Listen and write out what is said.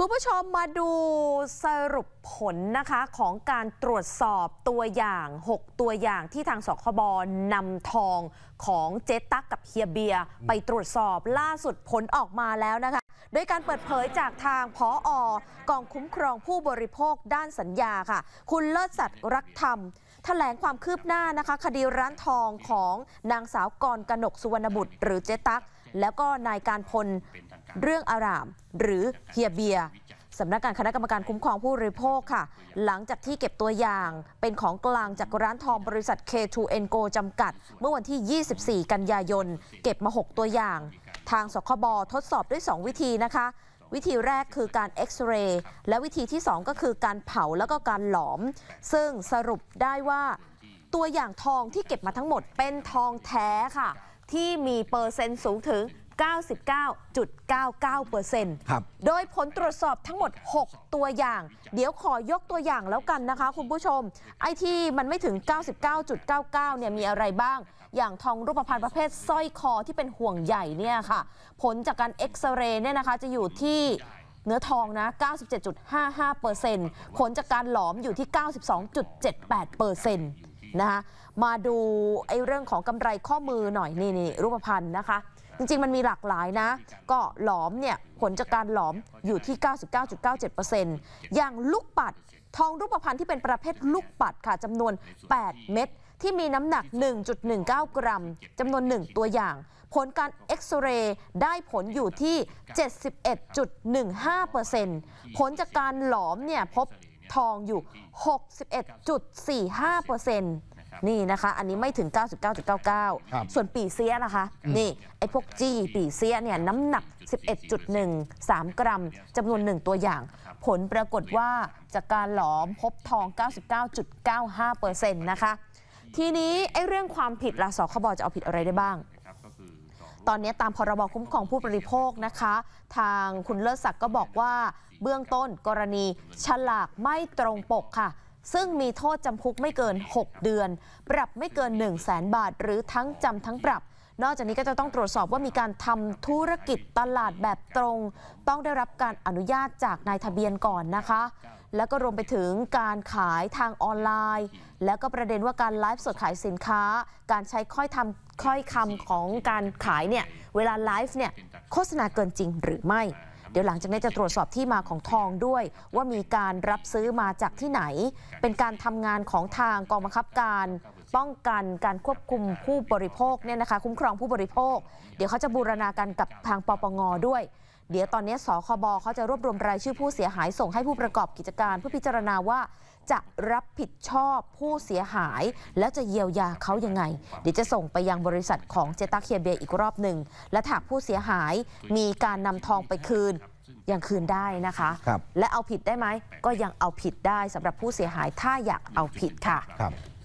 คุณผู้ชมมาดูสรุปผลนะคะของการตรวจสอบตัวอย่าง 6 ตัวอย่างที่ทางสคบนำทองของเจ๊ตั๊กกับเฮียเบียไปตรวจสอบล่าสุดผลออกมาแล้วนะคะ โดยการเปิดเผยจากทาง พออกองคุ้มครองผู้บริโภคด้านสัญญาค่ะ คุณเลิศสัตว์รักธรรมถแถลงความคืบหน้านะคะ คดีร้านทองของนางสาวกรกนกสุวรรณบุตร หรือเจ๊ตั๊กแล้วก็นายการพลเรื่องอารามหรือเฮียเบียสำนักงานคณะกรรมการคุ้มครองผู้บริโภคค่ะ หลังจากที่เก็บตัวอย่าง เป็นของกลางจากร้านทองบริษัท K2 n g o จำกัด เมื่อวันที่ 24 กันยายน เก็บมา 6 ตัวอย่าง ทางสคบทดสอบด้วย 2 วิธีนะคะ วิธีแรกคือการเอ็กซเรย์และวิธีที่ 2 ก็คือการเผาแล้วก็การหลอม ซึ่งสรุปได้ว่าตัวอย่างทองที่เก็บมาทั้งหมดเป็นทองแท้ค่ะที่มีเปอร์เซ็นต์สูงถึง 99.99%โดยผลตรวจสอบทั้งหมด 6 ตัวอย่าง เดี๋ยวขอยกตัวอย่างแล้วกันนะคะคุณผู้ชม ไอที่มันไม่ถึง 99.99 เนี่ยมีอะไรบ้าง อย่างทองรูปพรรณประเภทสร้อยคอที่เป็นห่วงใหญ่เนี่ยค่ะ ผลจากการเอ็กซเรย์เนี่ยนะคะจะอยู่ที่เนื้อทองนะ 97.55%ผลจากการหลอมอยู่ที่ 92.78%นะคะมาดูไอ้เรื่องของกำไรข้อมือหน่อยนี่นี่รูปพันธ์นะคะ จริงๆมันมีหลากหลายนะ ก็หลอมเนี่ย ผลจากการหลอมอยู่ที่ 99.97%อย่างลูกปัด ทองรูปพรรณที่เป็นประเภทลูกปัดค่ะจำนวน 8 เม็ดที่มีน้ำหนัก 1.19 กรัมจำนวน 1 ตัวอย่าง ผลการเอ็กซเรย์ได้ผลอยู่ที่ 71.15%ผลจากการหลอมเนี่ย พบทองอยู่ 61.45%นี่นะคะ อันนี้ไม่ถึง 99.99 ส่วนปีเสียนะคะ นี่ ไอ้พวกจี้ ปีเสียเนี่ย น้ำหนัก 11.13 กรัมจำนวนหนึ่งตัวอย่าง ผลปรากฏว่า จากการหลอมพบทอง 99.95%นะคะ ทีนี้ ไอ้เรื่องความผิดละสคบจะเอาผิดอะไรได้บ้างตอนนี้ตามพรบคุ้มครองผู้บริโภคนะคะ ทางคุณเลิศศักดิ์ก็บอกว่า เบื้องต้นกรณี ฉลากไม่ตรงปกค่ะ ซึ่งมีโทษจำคุกไม่เกิน 6 เดือน ปรับไม่เกิน 1 0 0 0 0แสนบาท หรือทั้งจำทั้งปรับนอกจากนี้ก็จะต้องตรวจสอบว่ามีการทำธุรกิจตลาดแบบตรง ต้องได้รับการอนุญาตจากนายทะเบียนก่อนนะคะ แล้วก็รวมไปถึงการขายทางออนไลน์ แล้วก็ประเด็นว่าการไลฟ์สดขายสินค้า การใช้ค่อยทำค่อยคำของการขายเนี่ยเวลาไลฟ์เนี่ยโฆษณาเกินจริงหรือไม่ เดี๋ยวหลังจากนี้จะตรวจสอบที่มาของทองด้วย ว่ามีการรับซื้อมาจากที่ไหน เป็นการทำงานของทางกองบังคับการป้องกันการควบคุมผู้บริโภค เนี่ยนะคะคุ้มครองผู้บริโภค เดี๋ยวเขาจะบูรณาการกับทางปปงด้วย เดี๋ยวตอนนี้สคบเขาจะรวบรวมรายชื่อผู้เสียหายส่งให้ผู้ประกอบกิจการเพื่อพิจารณาว่า จะรับผิดชอบผู้เสียหาย แล้วจะเยียวยาเขายังไง เดี๋ยวจะส่งไปยังบริษัทของเจตักเคียเบียอีกรอบหนึ่งและหากผู้เสียหายมีการนำทองไปคืนยังคืนได้นะคะคและเอาผิดได้ไหมก็ยังเอาผิดได้สำหรับผู้เสียหายถ้าอยากเอาผิดค่ะ